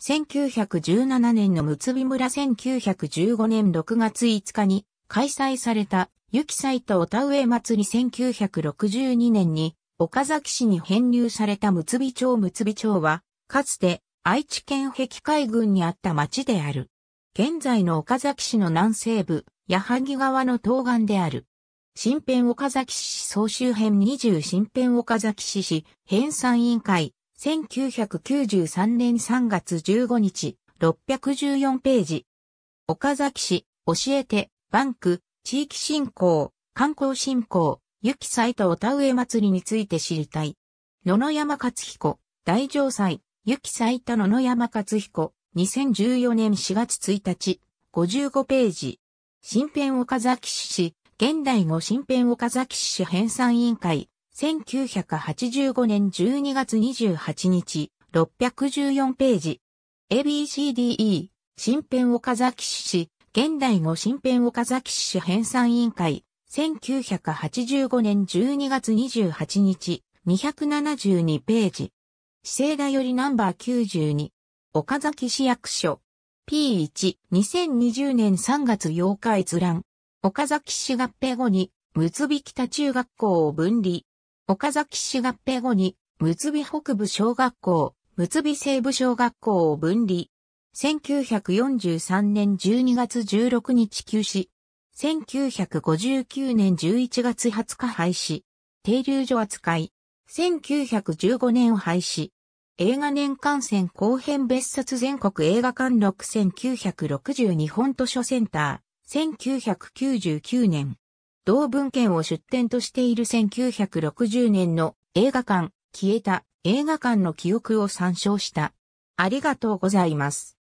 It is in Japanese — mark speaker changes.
Speaker 1: 1917年のつび村1915年6月5日に開催された、雪きとお田植え祭り1962年に、岡崎市に編入されたつび町つび町は、かつて愛知県壁海軍にあった町である。現在の岡崎市の南西部、矢作川の東岸である。新編岡崎市総集編20新編岡崎市市編纂委員会1993年3月15日、614ページ。岡崎市、教えて、バンク、地域振興、観光振興、雪咲いとお田植え祭りについて知りたい。野々山勝彦、大城祭、雪咲さいた野々山勝彦、2014年4月1日、55ページ。新編岡崎市、現代語新編岡崎市編纂委員会、1985年12月28日、614ページ。ABCDE、新編岡崎市、現代語新編岡崎市編纂委員会、1985年12月28日、272ページ。市政だよりナンバー92。岡崎市役所。P1、2020年3月8日閲覧。岡崎市合併後に、むつび北中学校を分離。岡崎市合併後に、むつび北部小学校、むつび西部小学校を分離。1943年12月16日休止。1959年11月20日廃止。停留所扱い。1915年を廃止。映画年間戦後編別冊全国映画館6962本図書センター。1999年。同文献を出展としている1960年の映画館、消えた映画館の記憶を参照した。ありがとうご
Speaker 2: ざいます。